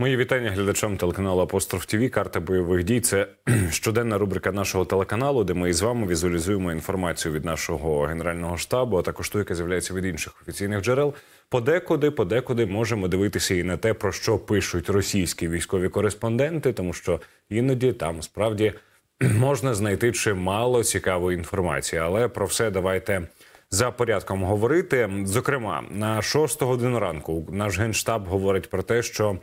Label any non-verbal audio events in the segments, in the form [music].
Мої вітання глядачам телеканалу Апостроф Тіві. Карта бойових дій це [clears throat] щоденна рубрика нашого телеканалу, де ми із вами візуалізуємо інформацію від нашого генерального штабу, а також ту, яка з'являється від інших офіційних джерел. Подекуди, подекуди можемо дивитися і на те, про що пишуть російські військові кореспонденти, тому що іноді там справді [clears throat] можна знайти чимало цікавої інформації, але про все давайте. За порядком говорити, зокрема, на 6 годину ранку наш генштаб говорить про те, що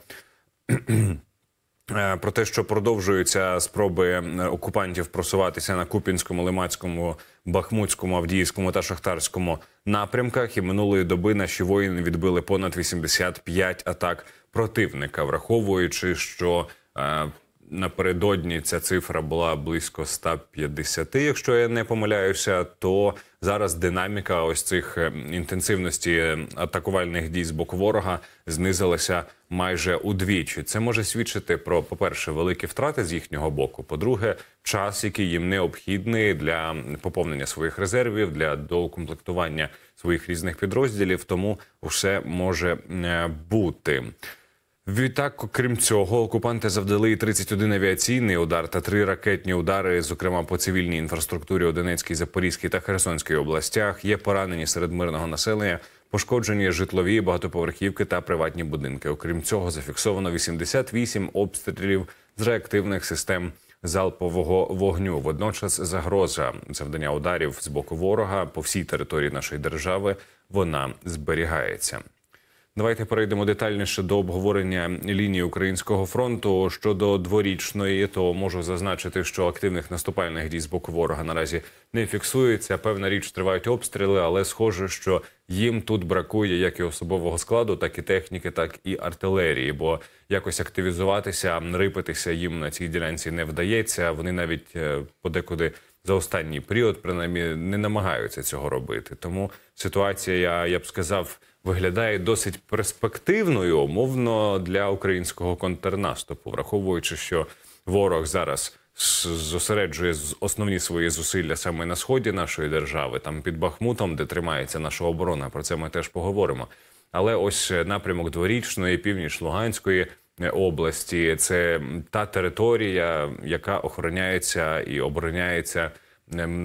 Е, про те, що продовжуються спроби е, окупантів просуватися на Купінському, Лимацькому, Бахмутському, Авдіївському та Шахтарському напрямках, і минулої доби наші воїни відбили понад 85 атак противника, враховуючи, що е, напередодні ця цифра була близько 150, якщо я не помиляюся, то зараз динаміка ось цих е, інтенсивності е, атакувальних дій з боку ворога знизилася майже удвічі. Це може свідчити про, по-перше, великі втрати з їхнього боку. По-друге, час, який їм необхідний для поповнення своїх резервів, для доукомплектування своїх різних підрозділів. Тому все може е, бути. Відтак, крім цього, окупанти завдали 31 авіаційний удар та три ракетні удари, зокрема по цивільній інфраструктурі у Донецькій, Запорізькій та Херсонській областях. Є поранені серед мирного населення, пошкоджені житлові багатоповерхівки та приватні будинки. Окрім цього, зафіксовано 88 обстрілів з реактивних систем залпового вогню. Водночас, загроза завдання ударів з боку ворога по всій території нашої держави вона зберігається. Давайте перейдемо детальніше до обговорення лінії українського фронту щодо дворічної. То можу зазначити, що активних наступальних дій з боку ворога наразі не фіксується. Певна річ тривають обстріли, але схоже, що їм тут бракує як і особового складу, так і техніки, так і артилерії. Бо якось активізуватися, рипитися їм на цій ділянці не вдається. Вони навіть е, подекуди. За останній період принаймні, не намагаються цього робити, тому ситуація я б сказав виглядає досить перспективною, умовно для українського контрнаступу, враховуючи, що ворог зараз зосереджує основні свої зусилля саме на сході нашої держави, там під Бахмутом, де тримається наша оборона. Про це ми теж поговоримо. Але ось е, напрямок дворічної, північ Луганської е, області це та територія, яка охороняється і обороняється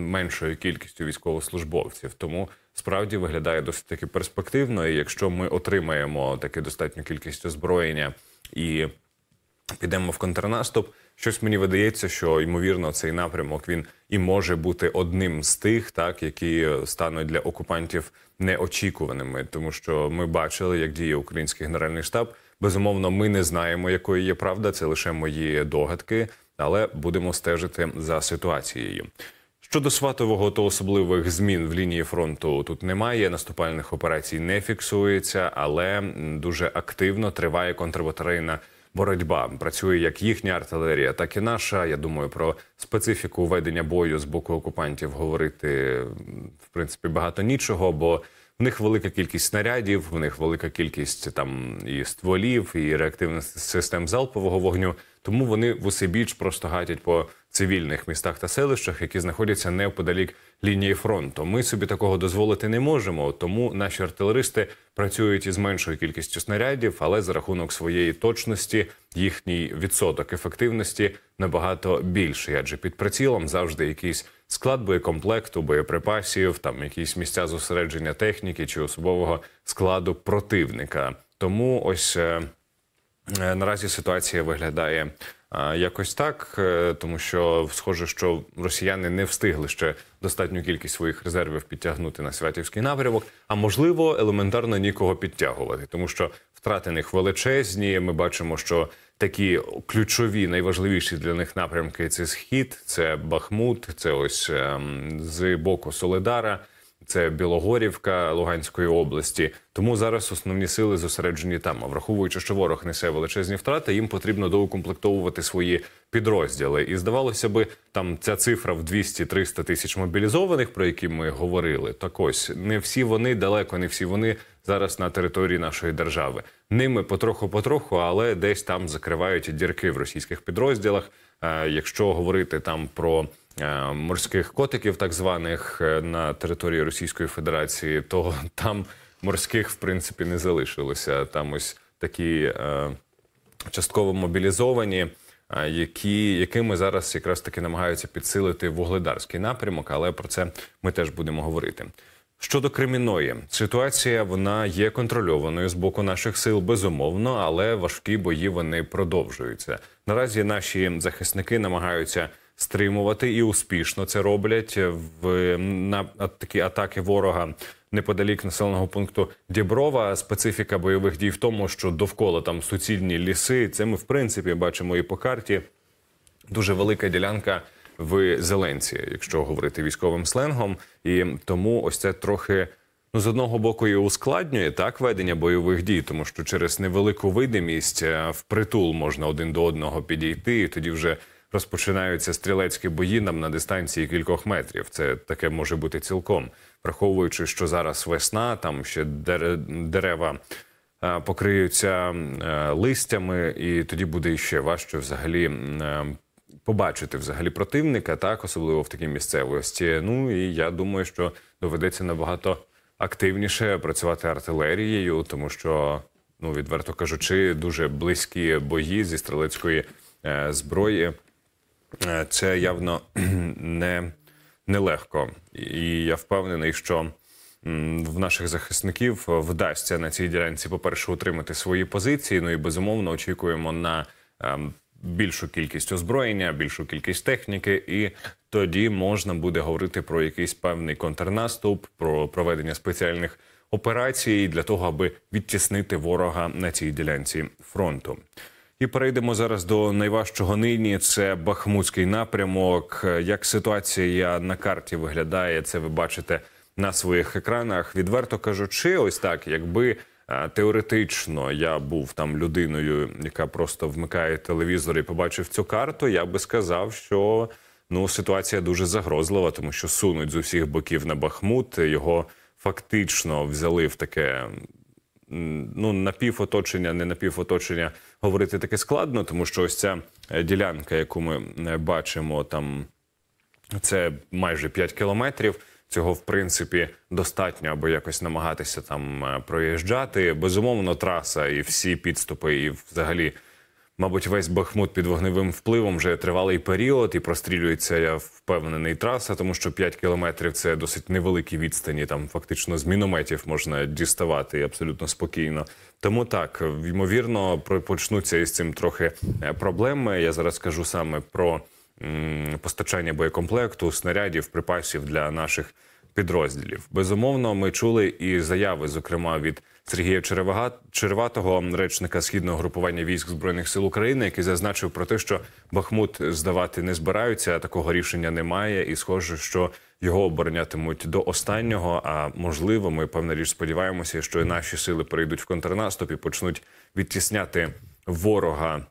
меншою кількістю військовослужбовців. Тому справді виглядає досить таки перспективно. І якщо ми отримаємо таки достатню кількість озброєння і підемо в контрнаступ, щось мені видається, що ймовірно цей напрямок він і може бути одним з тих, так які стануть для окупантів неочікуваними, тому що ми бачили, як діє український генеральний штаб. Безумовно, ми не знаємо, якою є правда, це лише мої догадки, але будемо стежити за ситуацією. Щодо сватового, то особливих змін в лінії фронту тут немає. Наступальних операцій не фіксується, але дуже активно триває контрбатарейна боротьба. Працює як їхня артилерія, так і наша. Я думаю, про специфіку ведення бою з боку окупантів говорити в принципі багато нічого, бо в них велика кількість снарядів, в них велика кількість там і стволів, і реактивних систем залпового вогню. Тому вони в усе більш просто гатять по цивільних містах та селищах, які знаходяться неподалік лінії фронту. Ми собі такого дозволити не можемо, тому наші артилеристи працюють із меншою кількістю снарядів, але за рахунок своєї точності їхній відсоток ефективності набагато більший, адже під прицілом завжди якийсь склад боєкомплекту, боєприпасів, там якісь місця зосередження техніки чи особового складу противника. Тому ось. Е, Е, наразі ситуація виглядає е, якось так, е, тому що схоже, що росіяни не встигли ще достатню кількість своїх резервів підтягнути на святівський напрямок. А можливо, елементарно нікого підтягувати, тому що втрати них величезні. Ми бачимо, що такі ключові, найважливіші для них напрямки це схід, це Бахмут, це ось ем, з боку Соледара це Білогорівка Луганської області. Тому зараз основні сили зосереджені там. А враховуючи, що ворог несе величезні втрати, їм потрібно доукомплектовувати свої підрозділи. І здавалося би, там ця цифра в 200-300 тисяч мобілізованих, про які ми говорили, так ось не всі вони далеко, не всі вони зараз на території нашої держави. Ними потроху-потроху, але десь там закривають дірки в російських підрозділах. Е, якщо говорити там про Е, морських котиків, так званих е, на території Російської Федерації, то там морських в принципі не залишилося. Там ось такі е, частково мобілізовані. Які якими зараз якраз таки намагаються підсилити вугледарський напрямок, але про це ми теж будемо говорити. Щодо Креміної, ситуація вона є контрольованою з боку наших сил, безумовно, але важкі бої вони продовжуються. Наразі наші захисники намагаються стримувати і успішно це роблять в на такі атаки ворога. Неподалік населеного пункту Діброва специфіка бойових дій в тому, що довкола там суцільні ліси. Це ми в принципі бачимо і по карті. Дуже велика ділянка в Зеленці, якщо говорити військовим сленгом, і тому ось це трохи ну з одного боку і ускладнює так ведення бойових дій, тому що через невелику видимість е, впритул можна один до одного підійти, і тоді вже розпочинаються стрілецькі бої нам на дистанції кількох метрів. Це таке може бути цілком, враховуючи, що зараз весна, там ще дерева е, покриються е, листями, і тоді буде ще важче взагалі. Е, побачити взагалі противника, так особливо в такій місцевості. Ну і я думаю, що доведеться набагато активніше працювати артилерією, тому що, ну відверто кажучи, дуже близькі бої зі стрілецької зброї. Е, це явно [clears throat] не, легко, І я впевнений, що в наших захисників вдасться на цій ділянці, по-перше, утримати свої позиції. Ну і безумовно очікуємо на ем, більшу кількість озброєння, більшу кількість техніки, і тоді можна буде говорити про якийсь певний контрнаступ, про проведення спеціальних операцій для того, аби відтіснити ворога на цій ділянці фронту. І перейдемо зараз до найважчого нині. Це Бахмутський напрямок. Як ситуація на карті виглядає? Це ви бачите на своїх екранах. Відверто кажучи, ось так, якби е, теоретично я був там людиною, яка просто вмикає телевізор і побачив цю карту, я би сказав, що ну ситуація дуже загрозлива, тому що сунуть з усіх боків на Бахмут його фактично взяли в таке ну напівоточення, не напівоточення говорити таке складно, тому що ось ця е, ділянка, яку ми е, бачимо, там це майже 5 кілометрів. Цього в принципі достатньо, аби якось намагатися там е, проїжджати. Безумовно, траса і всі підступи, і взагалі. Мабуть, весь Бахмут під вогневим впливом вже тривалий період і прострілюється, я впевнений, траса, тому що 5 кілометрів це досить невеликі відстані. Там фактично з мінометів можна діставати абсолютно спокійно. Тому так ймовірно почнуться із цим трохи е, проблеми. Я зараз кажу саме про постачання боєкомплекту, снарядів, припасів для наших підрозділів. Безумовно, ми чули і заяви, зокрема від. Сергія Черевага Черватого, речника східного групування військ збройних сил України, який зазначив про те, що Бахмут здавати не збираються такого рішення немає, і схоже, що його оборонятимуть до останнього. А можливо, ми певна річ сподіваємося, що і наші сили перейдуть в контрнаступ і почнуть відтісняти ворога.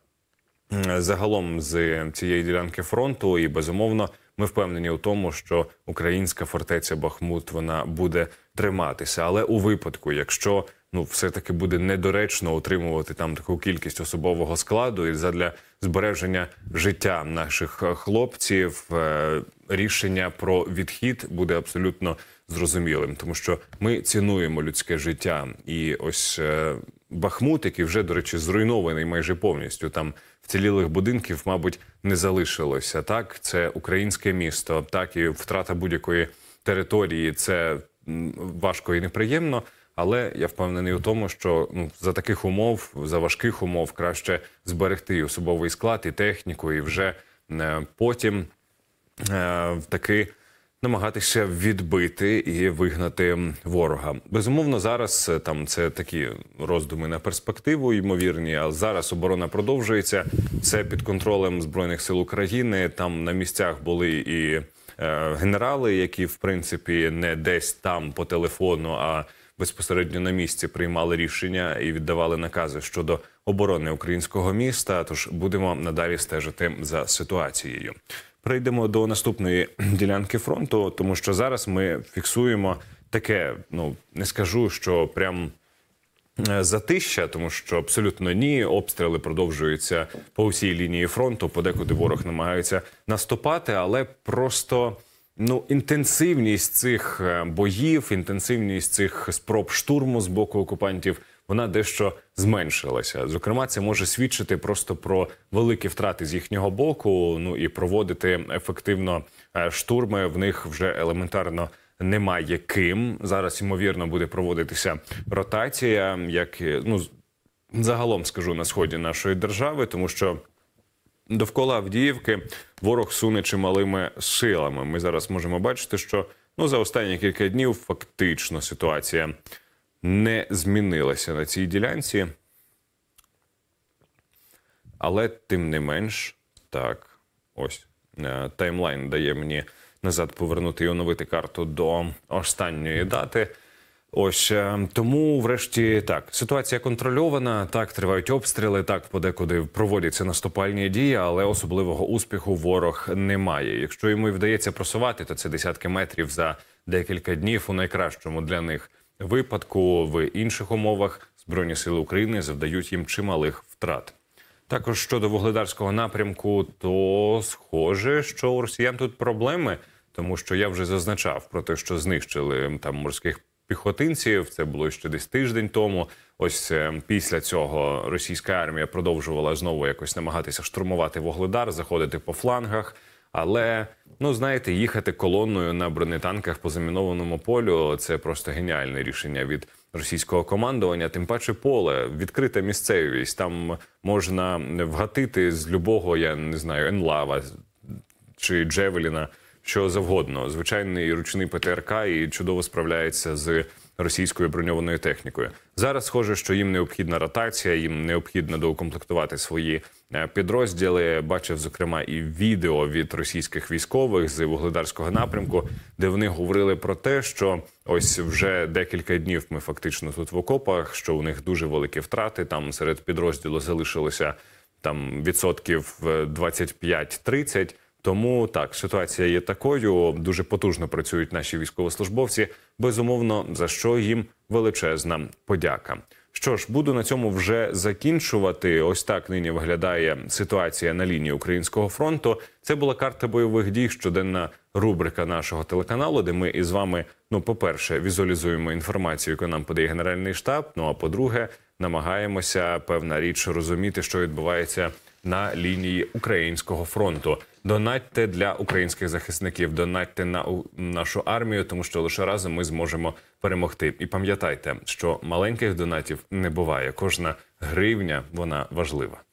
Загалом з цієї ділянки фронту, і безумовно, ми впевнені у тому, що українська фортеця Бахмут вона буде триматися. Але у випадку, якщо ну все таки буде недоречно отримувати там таку кількість особового складу і задля збереження життя наших е, хлопців е, рішення про відхід буде абсолютно зрозумілим, тому що ми цінуємо людське життя, і ось е, Бахмут, який вже до речі зруйнований майже повністю там. Вцілілих будинків, мабуть, не залишилося. Так, це українське місто, так і втрата будь-якої території. Це важко і неприємно. Але я впевнений у тому, що ну за таких умов, за важких умов, краще зберегти і особовий склад, і техніку, і вже е, потім е, таки намагатися відбити і вигнати ворога. Безумовно, зараз е, там це такі роздуми на перспективу, ймовірні. А зараз оборона продовжується. Все під контролем збройних сил України. Там на місцях були і е, генерали, які в принципі не десь там по телефону. а безпосередньо на місці приймали рішення і віддавали накази щодо оборони українського міста. Тож будемо надалі стежити за ситуацією. Прийдемо до наступної [clears throat] ділянки фронту, тому що зараз ми фіксуємо таке. Ну не скажу, що прям. Е, затища, тому що абсолютно ні, обстріли продовжуються по всій лінії фронту. Подекуди ворог намагається наступати, але просто Ну, інтенсивність цих е, боїв, інтенсивність цих спроб штурму з боку окупантів вона дещо зменшилася. Зокрема, це може свідчити просто про великі втрати з їхнього боку. Ну і проводити ефективно е, штурми в них вже елементарно. Немає ким зараз. Ймовірно, буде проводитися ротація, як ну загалом скажу на сході нашої держави, тому що довкола Авдіївки ворог суне чималими силами. Ми зараз можемо бачити, що ну за останні кілька днів фактично ситуація не змінилася на цій ділянці. Але тим не менш, так, ось е, таймлайн дає мені назад повернути і оновити карту до останньої дати. Ось е, тому, врешті, так ситуація контрольована. Так тривають обстріли. Так подекуди проводяться наступальні дії, але особливого успіху ворог не має. Якщо йому й вдається просувати, то це десятки метрів за декілька днів. У найкращому для них випадку в інших умовах збройні сили України завдають їм чималих втрат. Також щодо вугледарського напрямку, то схоже, що у росіян тут проблеми, тому що я вже зазначав про те, що знищили там морських піхотинців. Це було ще десь тиждень тому. Ось е, після цього російська армія продовжувала знову якось намагатися штурмувати вугледар, заходити по флангах. Але ну знаєте, їхати колоною на бронетанках по замінованому полю це просто геніальне рішення від російського командування. Тим паче, поле відкрита місцевість. Там можна вгатити з любого, я не знаю, енлава чи Джевеліна що завгодно. Звичайний ручний ПТРК і чудово справляється з російською броньованою технікою. Зараз схоже, що їм необхідна ротація, їм необхідно доукомплектувати свої е, підрозділи. Бачив зокрема і відео від російських військових з вугледарського напрямку, де вони говорили про те, що ось вже декілька днів ми фактично тут в окопах, що у них дуже великі втрати. Там серед підрозділу залишилося там відсотків 25-30%. Е, тому так ситуація є такою. Дуже потужно працюють наші військовослужбовці. Безумовно, за що їм величезна подяка. Що ж, буду на цьому вже закінчувати. Ось так нині виглядає ситуація на лінії українського фронту. Це була карта бойових дій, щоденна рубрика нашого телеканалу, де ми із вами, ну, по-перше, візуалізуємо інформацію, яку нам подає Генеральний штаб. Ну а по-друге, намагаємося певна річ розуміти, що відбувається на лінії українського фронту. Донатьте для українських захисників, донатьте на нашу армію, тому що лише разом ми зможемо перемогти. І пам'ятайте, що маленьких донатів не буває. Кожна гривня вона важлива.